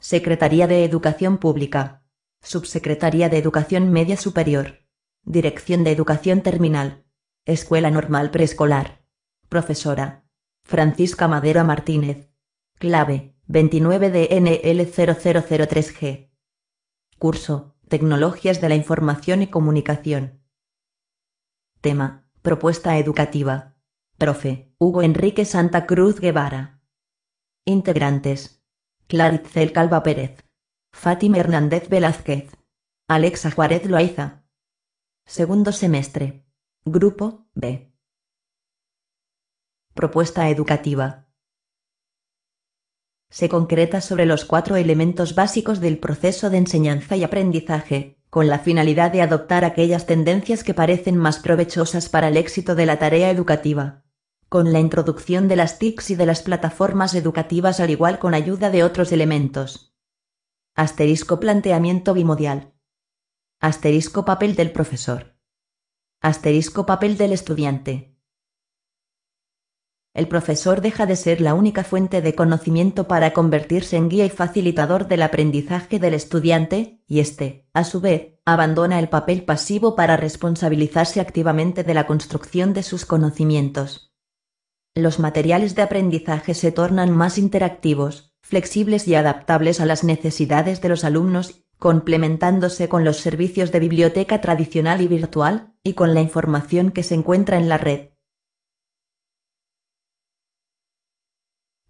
Secretaría de Educación Pública. Subsecretaría de Educación Media Superior. Dirección de Educación Terminal. Escuela Normal Preescolar. Profesora. Francisca Madera Martínez. Clave. 29 dnl 0003 g Curso. Tecnologías de la Información y Comunicación. Tema. Propuesta educativa. Profe. Hugo Enrique Santa Cruz Guevara. Integrantes. Claritzel Calva Pérez. Fátima Hernández Velázquez. Alexa Juárez Loaiza. Segundo semestre. Grupo B. Propuesta educativa. Se concreta sobre los cuatro elementos básicos del proceso de enseñanza y aprendizaje, con la finalidad de adoptar aquellas tendencias que parecen más provechosas para el éxito de la tarea educativa con la introducción de las TICs y de las plataformas educativas al igual con ayuda de otros elementos. Asterisco planteamiento bimodial. Asterisco papel del profesor. Asterisco papel del estudiante. El profesor deja de ser la única fuente de conocimiento para convertirse en guía y facilitador del aprendizaje del estudiante, y éste, a su vez, abandona el papel pasivo para responsabilizarse activamente de la construcción de sus conocimientos los materiales de aprendizaje se tornan más interactivos, flexibles y adaptables a las necesidades de los alumnos, complementándose con los servicios de biblioteca tradicional y virtual, y con la información que se encuentra en la red.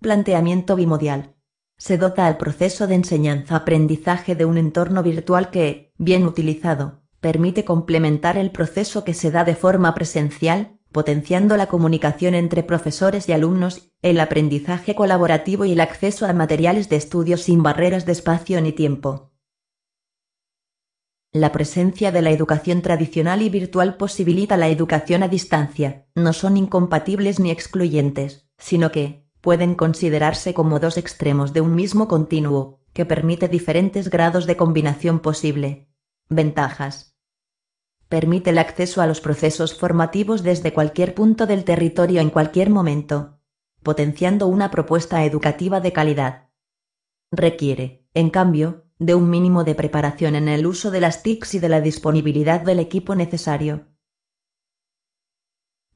Planteamiento bimodial. Se dota al proceso de enseñanza-aprendizaje de un entorno virtual que, bien utilizado, permite complementar el proceso que se da de forma presencial, potenciando la comunicación entre profesores y alumnos, el aprendizaje colaborativo y el acceso a materiales de estudio sin barreras de espacio ni tiempo. La presencia de la educación tradicional y virtual posibilita la educación a distancia, no son incompatibles ni excluyentes, sino que, pueden considerarse como dos extremos de un mismo continuo, que permite diferentes grados de combinación posible. Ventajas permite el acceso a los procesos formativos desde cualquier punto del territorio en cualquier momento, potenciando una propuesta educativa de calidad. Requiere, en cambio, de un mínimo de preparación en el uso de las TICs y de la disponibilidad del equipo necesario.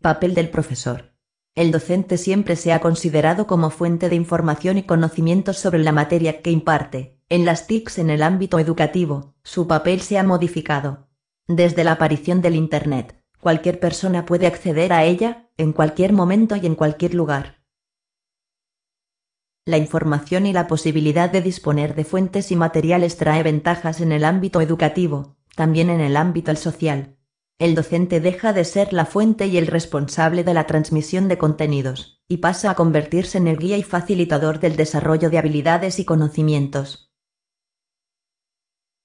Papel del profesor. El docente siempre se ha considerado como fuente de información y conocimientos sobre la materia que imparte. En las TICs en el ámbito educativo, su papel se ha modificado. Desde la aparición del Internet, cualquier persona puede acceder a ella, en cualquier momento y en cualquier lugar. La información y la posibilidad de disponer de fuentes y materiales trae ventajas en el ámbito educativo, también en el ámbito social. El docente deja de ser la fuente y el responsable de la transmisión de contenidos, y pasa a convertirse en el guía y facilitador del desarrollo de habilidades y conocimientos.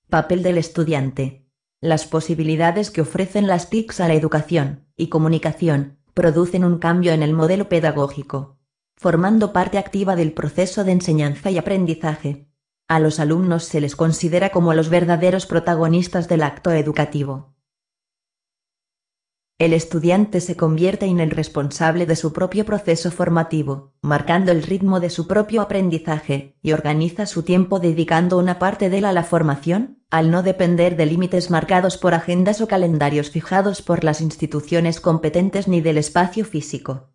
Papel del estudiante. Las posibilidades que ofrecen las TICs a la educación y comunicación producen un cambio en el modelo pedagógico, formando parte activa del proceso de enseñanza y aprendizaje. A los alumnos se les considera como los verdaderos protagonistas del acto educativo. El estudiante se convierte en el responsable de su propio proceso formativo, marcando el ritmo de su propio aprendizaje, y organiza su tiempo dedicando una parte de él a la formación, al no depender de límites marcados por agendas o calendarios fijados por las instituciones competentes ni del espacio físico.